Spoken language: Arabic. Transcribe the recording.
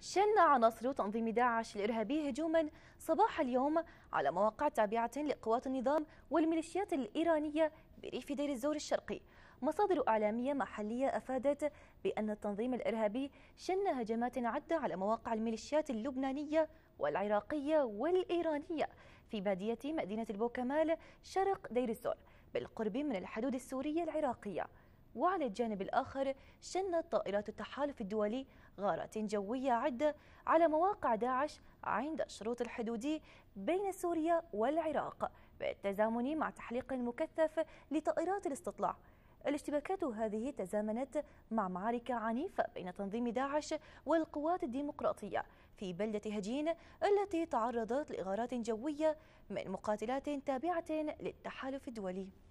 شن عناصر تنظيم داعش الإرهابي هجوما صباح اليوم على مواقع تابعة لقوات النظام والميليشيات الإيرانية بريف دير الزور الشرقي مصادر إعلامية محلية أفادت بأن التنظيم الإرهابي شن هجمات عدة على مواقع الميليشيات اللبنانية والعراقية والإيرانية في بادية مدينة البوكمال شرق دير الزور بالقرب من الحدود السورية العراقية وعلى الجانب الآخر شنت طائرات التحالف الدولي غارات جوية عدة على مواقع داعش عند الشروط الحدودي بين سوريا والعراق بالتزامن مع تحليق مكثف لطائرات الاستطلاع الاشتباكات هذه تزامنت مع معارك عنيفة بين تنظيم داعش والقوات الديمقراطية في بلدة هجين التي تعرضت لإغارات جوية من مقاتلات تابعة للتحالف الدولي